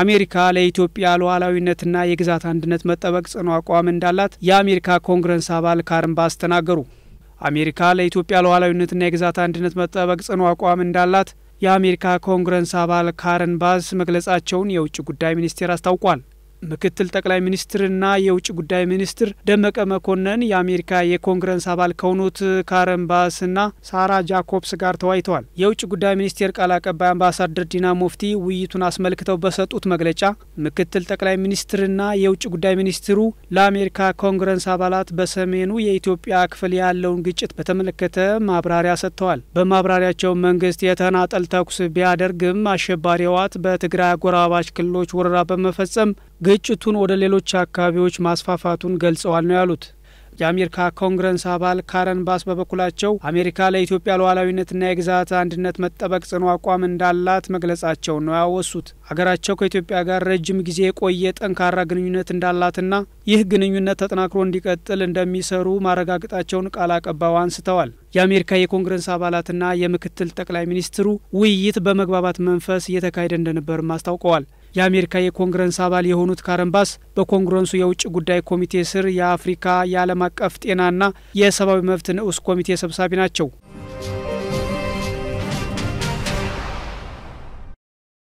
አሜሪካ ለኢትዮጵያ ሉዓላዊነትና የግዛት አንድነት መጠበቅ ጽኑ አቋም እንዳላት የአሜሪካ ኮንግረስ አባል ካረን ተናገሩ። አሜሪካ ለኢትዮጵያ ሉዓላዊነትና የግዛት አንድነት መጠበቅ ጽኑ አቋም እንዳላት የአሜሪካ ኮንግረስ አባል ካረን ባስ መግለጻቸውን የውጭ ጉዳይ ሚኒስቴር አስታውቋል። ምክትል ጠቅላይ ሚኒስትርና የውጭ ጉዳይ ሚኒስትር ደመቀ መኮንን የአሜሪካ የኮንግረስ አባል ከሆኑት ካረን ባስና ሳራ ጃኮብስ ጋር ተወያይተዋል። የውጭ ጉዳይ ሚኒስቴር ቃል አቀባይ አምባሳደር ዲና ሙፍቲ ውይይቱን አስመልክተው በሰጡት መግለጫ ምክትል ጠቅላይ ሚኒስትርና የውጭ ጉዳይ ሚኒስትሩ ለአሜሪካ ኮንግረስ አባላት በሰሜኑ የኢትዮጵያ ክፍል ያለውን ግጭት በተመለከተ ማብራሪያ ሰጥተዋል። በማብራሪያቸው መንግስት የተናጠል ተኩስ ቢያደርግም አሸባሪ ህወሓት በትግራይ አጎራባች ክልሎች ወረራ በመፈጸም ግጭቱን ወደ ሌሎች አካባቢዎች ማስፋፋቱን ገልጸዋል ነው ያሉት። የአሜሪካ ኮንግረስ አባል ካረን ባስ በበኩላቸው አሜሪካ ለኢትዮጵያ ሉዓላዊነትና የግዛት አንድነት መጠበቅ ጽኑ አቋም እንዳላት መግለጻቸውን ነው ያወሱት። አገራቸው ከኢትዮጵያ ጋር ረጅም ጊዜ የቆየ ጠንካራ ግንኙነት እንዳላትና ይህ ግንኙነት ተጠናክሮ እንዲቀጥል እንደሚሰሩ ማረጋገጣቸውን ቃል አቀባዩ አንስተዋል። የአሜሪካ የኮንግረስ አባላትና የምክትል ጠቅላይ ሚኒስትሩ ውይይት በመግባባት መንፈስ እየተካሄደ እንደነበርም አስታውቀዋል። የአሜሪካ የኮንግረስ አባል የሆኑት ካረንባስ በኮንግረሱ የውጭ ጉዳይ ኮሚቴ ስር የአፍሪካ የዓለም አቀፍ ጤናና የሰብአዊ መብት ንዑስ ኮሚቴ ሰብሳቢ ናቸው።